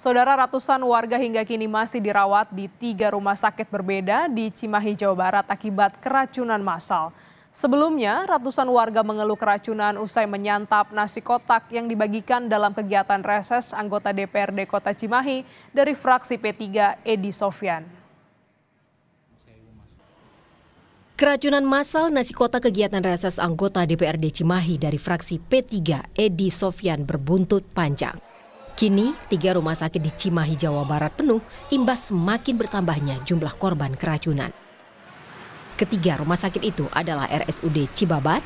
Saudara ratusan warga hingga kini masih dirawat di tiga rumah sakit berbeda di Cimahi, Jawa Barat akibat keracunan massal. Sebelumnya, ratusan warga mengeluh keracunan usai menyantap nasi kotak yang dibagikan dalam kegiatan reses anggota DPRD Kota Cimahi dari fraksi P3 Edi Sofyan. Keracunan massal nasi kota kegiatan reses anggota DPRD Cimahi dari fraksi P3 Edi Sofyan berbuntut panjang. Kini, tiga rumah sakit di Cimahi, Jawa Barat penuh imbas semakin bertambahnya jumlah korban keracunan. Ketiga rumah sakit itu adalah RSUD Cibabat,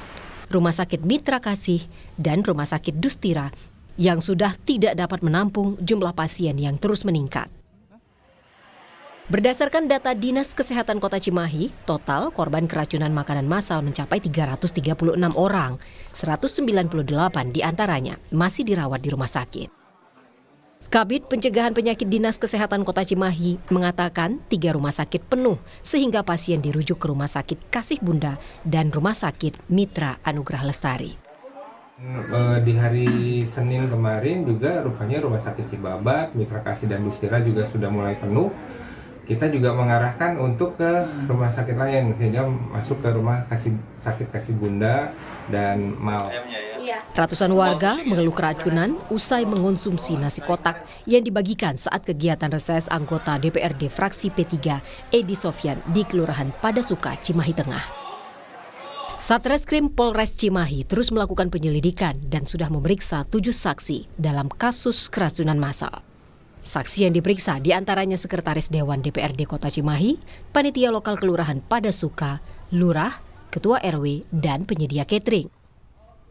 Rumah Sakit Mitra Kasih, dan Rumah Sakit Dustira yang sudah tidak dapat menampung jumlah pasien yang terus meningkat. Berdasarkan data Dinas Kesehatan Kota Cimahi, total korban keracunan makanan massal mencapai 336 orang, 198 diantaranya masih dirawat di rumah sakit. Kabit Pencegahan Penyakit Dinas Kesehatan Kota Cimahi mengatakan tiga rumah sakit penuh sehingga pasien dirujuk ke rumah sakit Kasih Bunda dan rumah sakit Mitra Anugerah Lestari. Hmm, e, di hari Senin kemarin juga rupanya rumah sakit Cibabat, Mitra Kasih dan Bustira juga sudah mulai penuh. Kita juga mengarahkan untuk ke rumah sakit lain sehingga masuk ke rumah kasih sakit Kasih Bunda dan Mal. Iya. Ratusan warga mengeluh keracunan usai mengonsumsi nasi kotak yang dibagikan saat kegiatan reses anggota DPRD fraksi P3 Edi Sofyan di Kelurahan Padasuka, Cimahi Tengah. Satreskrim Polres Cimahi terus melakukan penyelidikan dan sudah memeriksa tujuh saksi dalam kasus keracunan massal. Saksi yang diperiksa diantaranya Sekretaris Dewan DPRD Kota Cimahi, Panitia Lokal Kelurahan Padasuka, Lurah, Ketua RW, dan penyedia catering.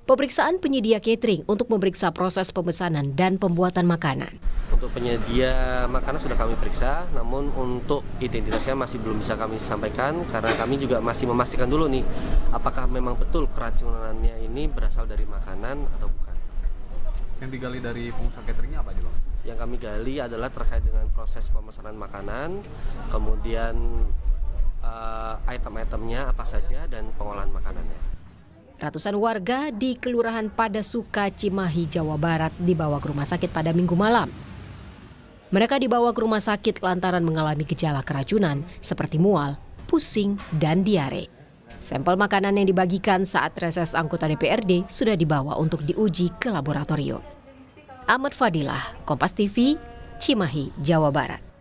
Pemeriksaan penyedia catering untuk memeriksa proses pemesanan dan pembuatan makanan. Untuk penyedia makanan sudah kami periksa, namun untuk identitasnya masih belum bisa kami sampaikan karena kami juga masih memastikan dulu nih apakah memang betul keracunannya ini berasal dari makanan atau bukan. Yang digali dari pengusaha cateringnya apa aja bang? Yang kami gali adalah terkait dengan proses pemesanan makanan, kemudian uh, item-itemnya apa saja dan pengolahan makanannya. Ratusan warga di Kelurahan Padasuka, Cimahi, Jawa Barat dibawa ke rumah sakit pada minggu malam. Mereka dibawa ke rumah sakit lantaran mengalami gejala keracunan seperti mual, pusing, dan diare. Sampel makanan yang dibagikan saat reses anggota DPRD sudah dibawa untuk diuji ke laboratorium. Ahmad Fadilah, Kompas TV, Cimahi, Jawa Barat.